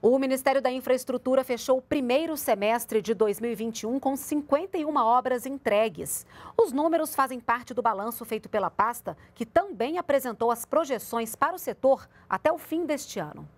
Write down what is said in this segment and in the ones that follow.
O Ministério da Infraestrutura fechou o primeiro semestre de 2021 com 51 obras entregues. Os números fazem parte do balanço feito pela pasta, que também apresentou as projeções para o setor até o fim deste ano.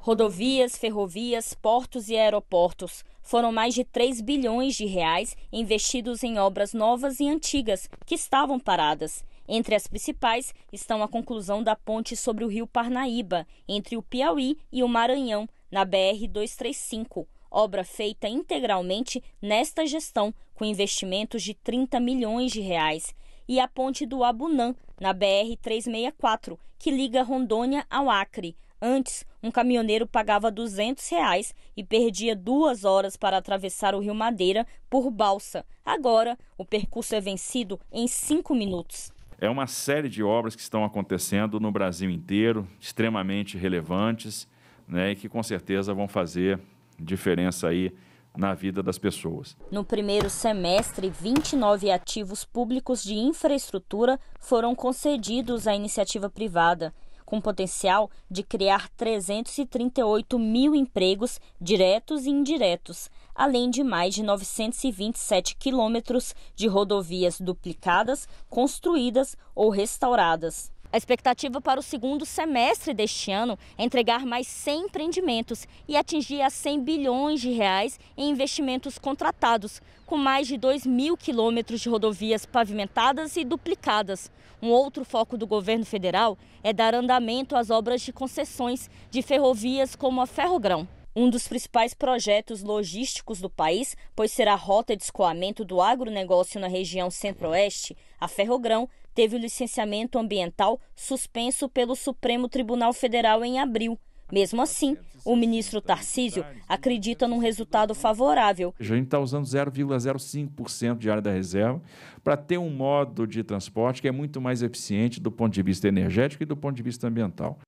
Rodovias, ferrovias, portos e aeroportos. Foram mais de 3 bilhões de reais investidos em obras novas e antigas que estavam paradas. Entre as principais estão a conclusão da ponte sobre o rio Parnaíba, entre o Piauí e o Maranhão, na BR-235, obra feita integralmente nesta gestão, com investimentos de 30 milhões de reais, e a ponte do Abunã, na BR-364, que liga Rondônia ao Acre. Antes, um caminhoneiro pagava 200 reais e perdia duas horas para atravessar o Rio Madeira por balsa. Agora, o percurso é vencido em cinco minutos. É uma série de obras que estão acontecendo no Brasil inteiro, extremamente relevantes, né, e que com certeza vão fazer diferença aí na vida das pessoas. No primeiro semestre, 29 ativos públicos de infraestrutura foram concedidos à iniciativa privada com potencial de criar 338 mil empregos diretos e indiretos, além de mais de 927 quilômetros de rodovias duplicadas, construídas ou restauradas. A expectativa para o segundo semestre deste ano é entregar mais 100 empreendimentos e atingir a 100 bilhões de reais em investimentos contratados, com mais de 2 mil quilômetros de rodovias pavimentadas e duplicadas. Um outro foco do governo federal é dar andamento às obras de concessões de ferrovias como a Ferrogrão um dos principais projetos logísticos do país, pois será a rota de escoamento do agronegócio na região centro-oeste, a Ferrogrão teve o licenciamento ambiental suspenso pelo Supremo Tribunal Federal em abril. Mesmo assim, o ministro Tarcísio acredita num resultado favorável. A gente está usando 0,05% de área da reserva para ter um modo de transporte que é muito mais eficiente do ponto de vista energético e do ponto de vista ambiental.